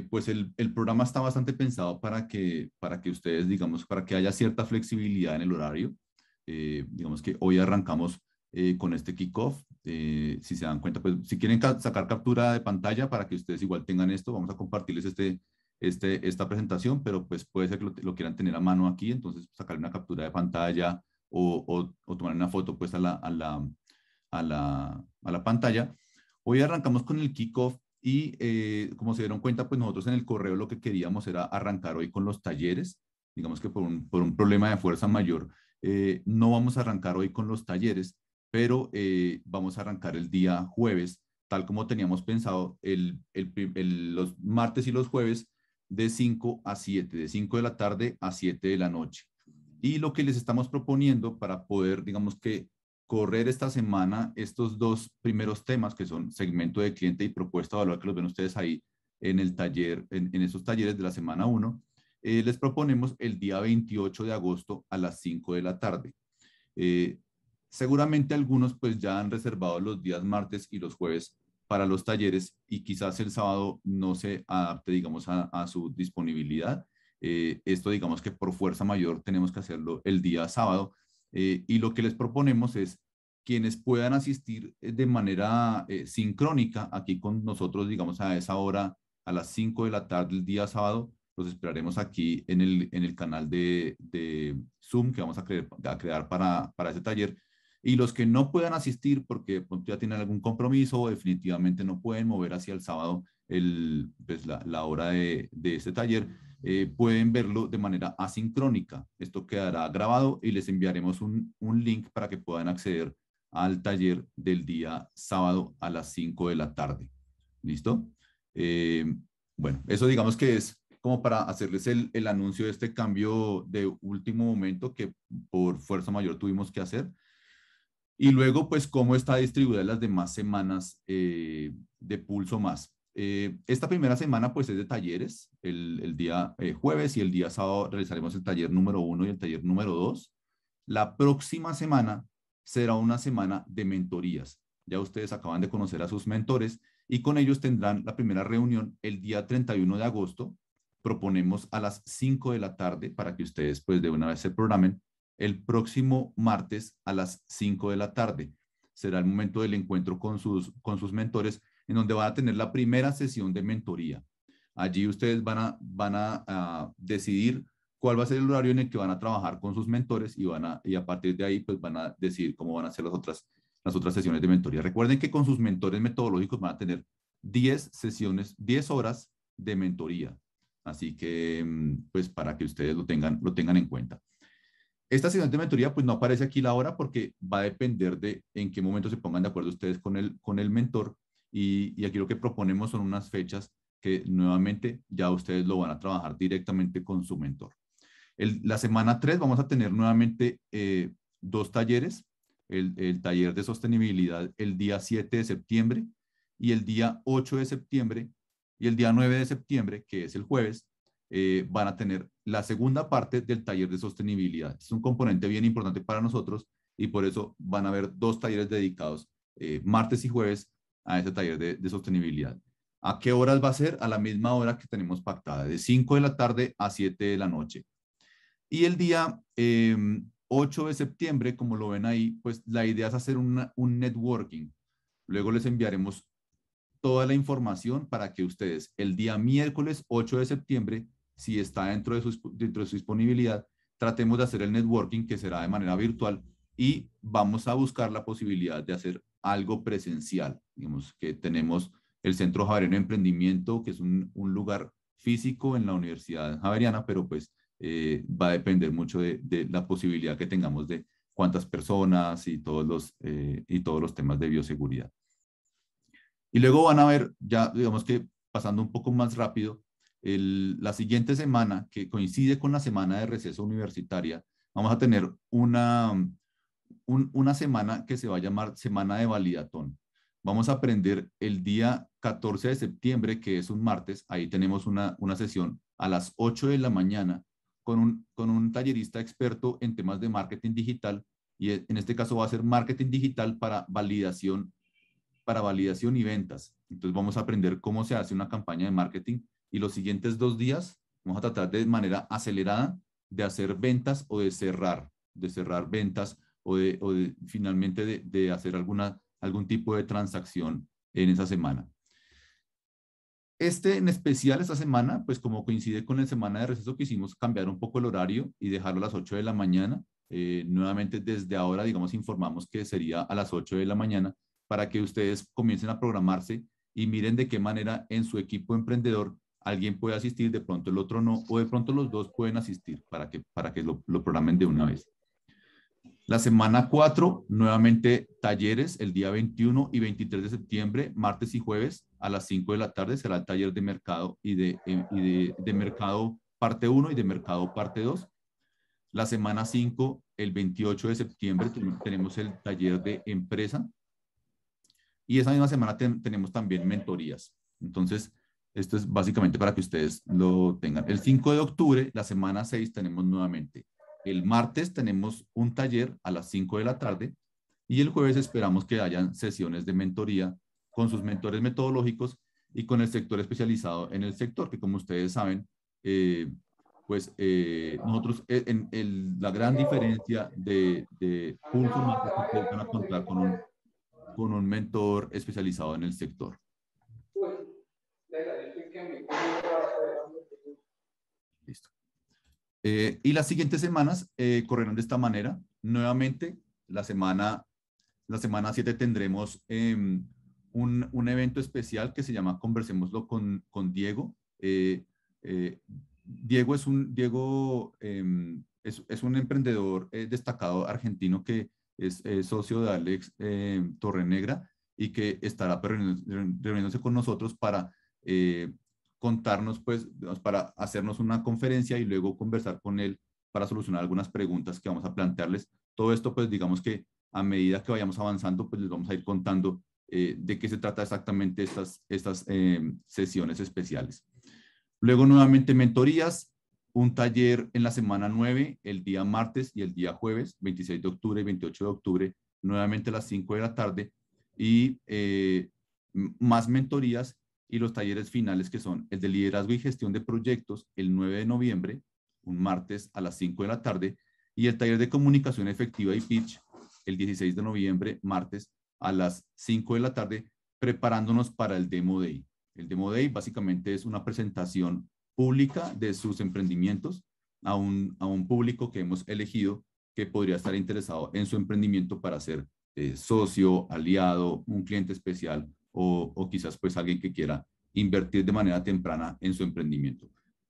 pues el, el, programa está bastante pensado para que, para que ustedes, digamos, para que haya cierta flexibilidad en el horario. Eh, digamos que hoy arrancamos eh, con este kickoff. Eh, si se dan cuenta, pues si quieren sacar captura de pantalla para que ustedes igual tengan esto, vamos a compartirles este, este, esta presentación, pero pues puede ser que lo, quieran tener a mano aquí, entonces sacar una captura de pantalla o, tomar una foto pues a la, a la, a la, a la pantalla. Hoy arrancamos con el kickoff y como se dieron cuenta, pues nosotros en el correo lo que queríamos era arrancar hoy con los talleres, digamos que por un, por un problema de fuerza mayor eh, no vamos a arrancar hoy con los talleres, pero eh, vamos a arrancar el día jueves, tal como teníamos pensado, los martes y los jueves de 5 a 7, de 5 de la tarde a 7 de la noche. Y lo que les estamos proponiendo para poder, digamos que, correr esta semana estos dos primeros temas que son segmento de cliente y propuesta de valor que los ven ustedes ahí en el taller, en esos talleres de la semana 1, eh, les proponemos el día 28 de agosto a las 5 de la tarde. Eh, seguramente algunos pues ya han reservado los días martes y los jueves para los talleres y quizás el sábado no se adapte, digamos, a, su disponibilidad. Eh, esto, digamos que por fuerza mayor tenemos que hacerlo el día sábado. y lo que les proponemos es quienes puedan asistir de manera sincrónica aquí con nosotros, digamos, a esa hora, a las 5 de la tarde el día sábado, los esperaremos aquí en el, en el canal de, de Zoom que vamos a, a crear para, para, ese taller. Y los que no puedan asistir porque pues, ya tienen algún compromiso o definitivamente no pueden mover hacia el sábado el, pues, la, hora de, de este taller, eh, pueden verlo de manera asincrónica. Esto quedará grabado y les enviaremos un, un link para que puedan acceder al taller del día sábado a las 5 de la tarde. ¿Listo? Eh, bueno, eso digamos que es como para hacerles el, anuncio de este cambio de último momento que por fuerza mayor tuvimos que hacer. Y luego, pues, cómo está distribuida las demás semanas eh, de Pulso Más. Eh, esta primera semana, pues, es de talleres. El, día eh, jueves y el día sábado realizaremos el taller número uno y el taller número dos. La próxima semana será una semana de mentorías. Ya ustedes acaban de conocer a sus mentores y con ellos tendrán la primera reunión el día 31 de agosto proponemos a las 5 de la tarde para que ustedes pues de una vez se programen el próximo martes a las 5 de la tarde. Será el momento del encuentro con sus, con sus mentores en donde van a tener la primera sesión de mentoría. Allí ustedes van a, van a, decidir cuál va a ser el horario en el que van a trabajar con sus mentores y, van a, y a partir de ahí pues van a decidir cómo van a ser las otras, las otras sesiones de mentoría. Recuerden que con sus mentores metodológicos van a tener 10 sesiones, 10 horas de mentoría. Así que, mm, pues, para que ustedes lo tengan, lo tengan en cuenta. Esta siguiente mentoría, pues, no aparece aquí la hora porque va a depender de en qué momento se pongan de acuerdo ustedes con el, con el mentor. Y, aquí lo que proponemos son unas fechas que nuevamente ya ustedes lo van a trabajar directamente con su mentor. la semana 3 vamos a tener nuevamente eh, dos talleres, el, taller de sostenibilidad el día 7 de septiembre y el día 8 de septiembre y el día 9 de septiembre, que es el jueves, eh, van a tener la segunda parte del taller de sostenibilidad. Es un componente bien importante para nosotros y por eso van a haber dos talleres dedicados eh, martes y jueves a ese taller de, sostenibilidad. ¿A qué horas va a ser? A la misma hora que tenemos pactada, de 5 de la tarde a 7 de la noche. Y el día 8 em, de septiembre, como lo ven ahí, pues la idea es hacer un networking. Luego les enviaremos toda la información para que ustedes el día miércoles 8 de septiembre, si está dentro de su, disponibilidad, tratemos de hacer el networking que será de manera virtual y vamos a buscar la posibilidad de hacer algo presencial. Digamos que tenemos el Centro Javeriano Emprendimiento, que es un, lugar físico en la Universidad Javeriana, pero pues eh, va a depender mucho de, la posibilidad que tengamos de cuántas personas y todos los, eh, y todos los temas de bioseguridad. Y luego van a ver, ya digamos que pasando un poco más rápido, la siguiente semana, que coincide con la semana de receso universitaria, vamos a tener una, una semana que se va a llamar Semana de Validatón. Vamos a aprender el día 14 de septiembre, que es un martes, ahí tenemos una, sesión a las 8 de la mañana con un, con un tallerista experto en temas de marketing digital y en este caso va a ser marketing digital para validación para validación y ventas. Entonces vamos a aprender cómo se hace una campaña de marketing y los siguientes dos días vamos a tratar de manera acelerada de hacer ventas o de cerrar, de cerrar ventas o de, finalmente de, hacer alguna, algún tipo de transacción en esa semana. Este en especial esta semana, pues como coincide con la semana de receso, que hicimos, cambiar un poco el horario y dejarlo a las 8 de la mañana. Eh, nuevamente desde ahora, digamos, informamos que sería a las 8 de la mañana, para que ustedes comiencen a programarse y miren de qué manera en su equipo emprendedor alguien puede asistir, de pronto el otro no, o de pronto los dos pueden asistir para que, para que lo, lo programen de una vez. La semana 4, nuevamente talleres el día 21 y 23 de septiembre, martes y jueves a las 5 de la tarde será el taller de mercado y de, eh, de mercado parte 1 y de mercado parte 2. La semana 5, el 28 de septiembre, tenemos el taller de empresa y esa misma semana tenemos también mentorías. Entonces, esto es básicamente para que ustedes lo tengan. El 5 de octubre, la semana 6, tenemos nuevamente. El martes tenemos un taller a las 5 de la tarde y el jueves esperamos que hayan sesiones de mentoría con sus mentores metodológicos y con el sector especializado en el sector, que como ustedes saben, eh, pues eh, nosotros, e, en, la gran diferencia de, de Pulso Marketing, van a contar con un con un mentor especializado en el sector. Listo. Eh, y las siguientes semanas eh, correrán de esta manera. Nuevamente, la semana la semana 7 tendremos em, un, evento especial que se llama Conversémoslo con, Diego. Eh, eh, Diego es un, Diego, em, es, es, un emprendedor destacado argentino que es, eh, socio de Alex eh, Torrenegra y que estará pues, reuniéndose con nosotros para eh, contarnos, pues, para hacernos una conferencia y luego conversar con él para solucionar algunas preguntas que vamos a plantearles. Todo esto, pues, digamos que a medida que vayamos avanzando, pues les vamos a ir contando eh, de qué se trata exactamente estas, estas sesiones especiales. Luego, nuevamente, mentorías un taller en la semana 9, el día martes y el día jueves, 26 de octubre y 28 de octubre, nuevamente a las 5 de la tarde, y eh, más mentorías y los talleres finales que son el de liderazgo y gestión de proyectos el 9 de noviembre, un martes a las 5 de la tarde, y el taller de comunicación efectiva y pitch el 16 de noviembre, martes a las 5 de la tarde, preparándonos para el Demo Day. El Demo Day básicamente es una presentación pública de sus emprendimientos a un, a un público que hemos elegido que podría estar interesado en su emprendimiento para ser eh, socio, aliado, un cliente especial o, quizás pues alguien que quiera invertir de manera temprana en su emprendimiento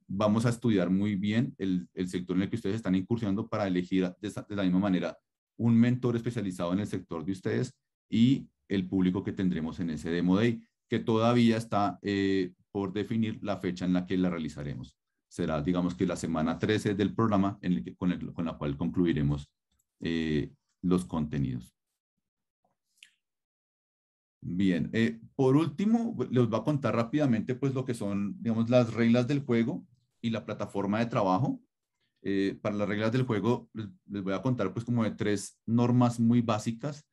vamos a estudiar muy bien el, sector en el que ustedes están incursionando para elegir de, la misma manera un mentor especializado en el sector de ustedes y el público que tendremos en ese Demo Day, que todavía está eh, por definir la fecha en la que la realizaremos. Será, digamos que la semana 13 del programa en con, la cual concluiremos eh, los contenidos. Bien, eh, por último, les voy a contar rápidamente pues lo que son, digamos, las reglas del juego y la plataforma de trabajo. Eh, para las reglas del juego les, voy a contar pues como de tres normas muy básicas.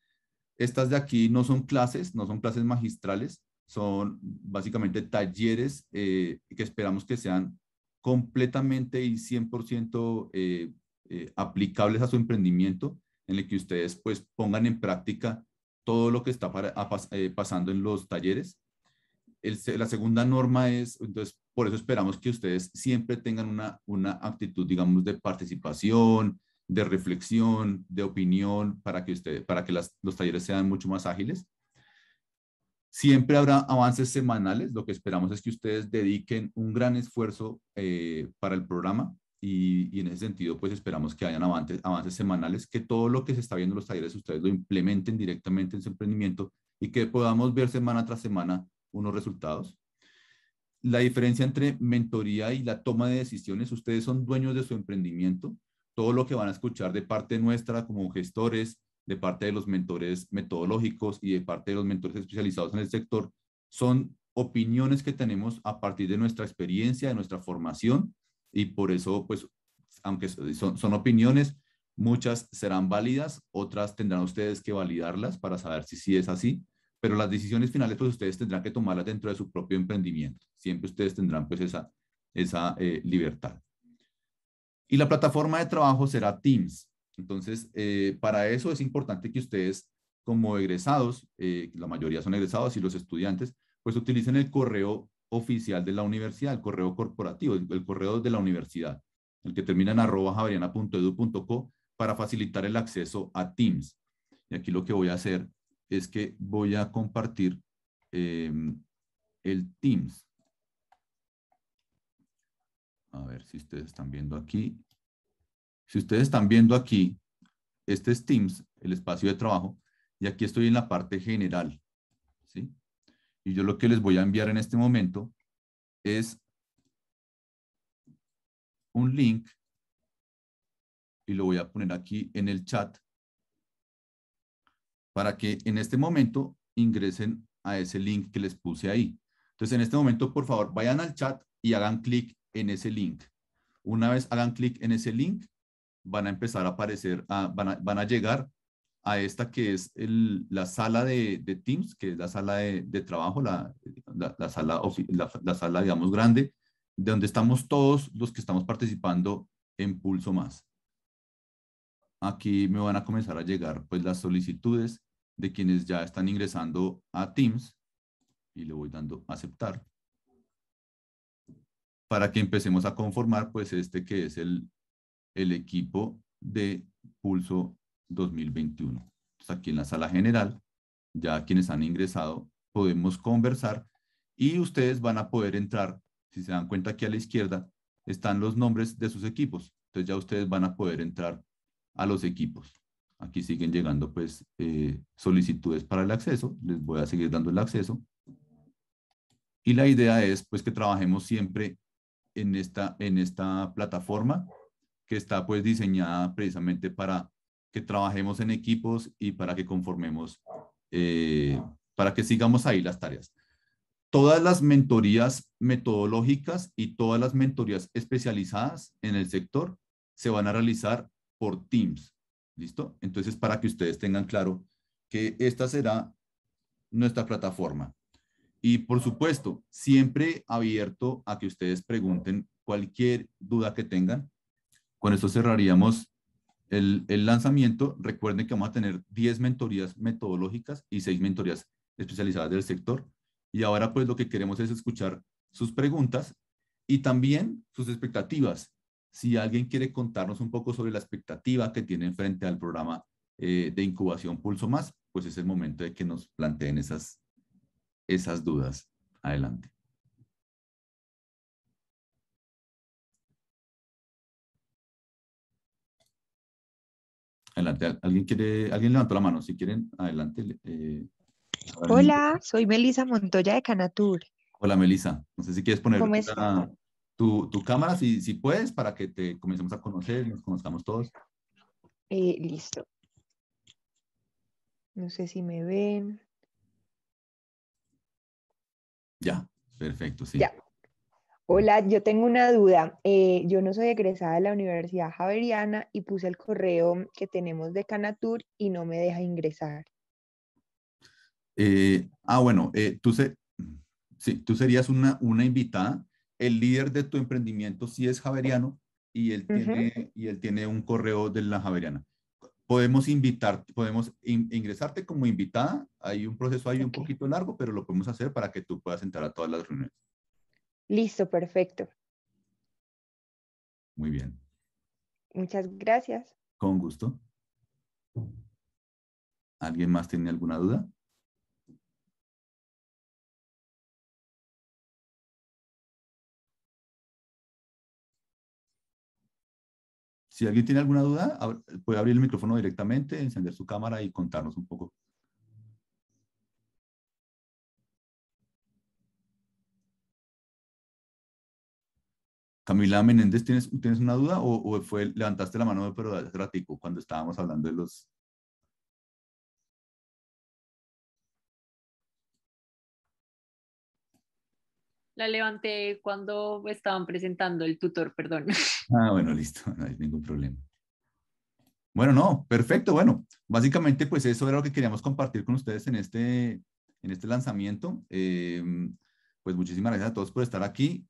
Estas de aquí no son clases, no son clases magistrales, son básicamente talleres eh, que esperamos que sean completamente y 100% eh, eh, aplicables a su emprendimiento, en el que ustedes pues pongan en práctica todo lo que está pasando en los talleres. la segunda norma es, entonces, por eso esperamos que ustedes siempre tengan una, una actitud, digamos, de participación, de reflexión, de opinión, para que, ustedes para que los talleres sean mucho más ágiles. Siempre habrá avances semanales. Lo que esperamos es que ustedes dediquen un gran esfuerzo eh, para el programa y, en ese sentido, pues esperamos que hayan avances, avances semanales, que todo lo que se está viendo en los talleres ustedes lo implementen directamente en su emprendimiento y que podamos ver semana tras semana unos resultados. La diferencia entre mentoría y la toma de decisiones, ustedes son dueños de su emprendimiento. Todo lo que van a escuchar de parte nuestra como gestores, de parte de los mentores metodológicos y de parte de los mentores especializados en el sector, son opiniones que tenemos a partir de nuestra experiencia, de nuestra formación, y por eso, pues, aunque son, son opiniones, muchas serán válidas, otras tendrán ustedes que validarlas para saber si sí es así, pero las decisiones finales, pues, ustedes tendrán que tomarlas dentro de su propio emprendimiento. Siempre ustedes tendrán, pues, esa, esa eh, libertad. Y la plataforma de trabajo será Teams. Entonces, eh, para eso es importante que ustedes, como egresados, eh, la mayoría son egresados y los estudiantes, pues utilicen el correo oficial de la universidad, el correo corporativo, el, correo de la universidad, el que termina en arroba javeriana.edu.co para facilitar el acceso a Teams. Y aquí lo que voy a hacer es que voy a compartir eh, el Teams. A ver si ustedes están viendo aquí. Si ustedes están viendo aquí, este es Teams, el espacio de trabajo, y aquí estoy en la parte general. ¿sí? Y yo lo que les voy a enviar en este momento es un link y lo voy a poner aquí en el chat para que en este momento ingresen a ese link que les puse ahí. Entonces, en este momento, por favor, vayan al chat y hagan clic en ese link. Una vez hagan clic en ese link, van a empezar a aparecer, van, a, llegar a esta que es la sala de, Teams, que es la sala de, trabajo, la, sala, la, sala, digamos, grande, de donde estamos todos los que estamos participando en Pulso Más. Aquí me van a comenzar a llegar pues las solicitudes de quienes ya están ingresando a Teams y le voy dando aceptar para que empecemos a conformar pues este que es el, el equipo de Pulso 2021. Entonces, aquí en la sala general, ya quienes han ingresado, podemos conversar y ustedes van a poder entrar, si se dan cuenta aquí a la izquierda, están los nombres de sus equipos. Entonces ya ustedes van a poder entrar a los equipos. Aquí siguen llegando pues eh, solicitudes para el acceso. Les voy a seguir dando el acceso. Y la idea es pues que trabajemos siempre en esta, en esta plataforma que está pues diseñada precisamente para que trabajemos en equipos y para que conformemos, eh, para que sigamos ahí las tareas. Todas las mentorías metodológicas y todas las mentorías especializadas en el sector se van a realizar por Teams. ¿Listo? Entonces, para que ustedes tengan claro que esta será nuestra plataforma. Y por supuesto, siempre abierto a que ustedes pregunten cualquier duda que tengan con esto cerraríamos el, lanzamiento. Recuerden que vamos a tener 10 mentorías metodológicas y 6 mentorías especializadas del sector. Y ahora pues lo que queremos es escuchar sus preguntas y también sus expectativas. Si alguien quiere contarnos un poco sobre la expectativa que tiene frente al programa eh, de incubación Pulso Más, pues es el momento de que nos planteen esas, esas dudas. Adelante. Adelante, alguien quiere, alguien levantó la mano, si quieren, adelante. Eh, Hola, soy Melisa Montoya de Canatur. Hola Melisa, no sé si quieres poner tu, cámara, si, si puedes, para que te comencemos a conocer, nos conozcamos todos. Eh, listo. No sé si me ven. Ya, perfecto, sí. Ya. Hola, yo tengo una duda. Eh, yo no soy egresada de la Universidad Javeriana y puse el correo que tenemos de Canatur y no me deja ingresar. Eh, ah, bueno, eh, tú, sí, tú serías una, una invitada. El líder de tu emprendimiento sí es Javeriano y él, tiene, y él tiene un correo de la Javeriana. Podemos invitar, podemos ingresarte como invitada. Hay un proceso ahí un poquito largo, pero lo podemos hacer para que tú puedas entrar a todas las reuniones. Listo, perfecto. Muy bien. Muchas gracias. Con gusto. ¿Alguien más tiene alguna duda? Si alguien tiene alguna duda, puede abrir el micrófono directamente, encender su cámara y contarnos un poco Camila Menéndez, ¿tienes, una duda o, fue, levantaste la mano pero hace ratico cuando estábamos hablando de los... La levanté cuando estaban presentando el tutor, perdón. Ah, bueno, listo, no hay ningún problema. Bueno, no, perfecto. Bueno, básicamente pues eso era lo que queríamos compartir con ustedes en este, en este lanzamiento. Em, pues muchísimas gracias a todos por estar aquí.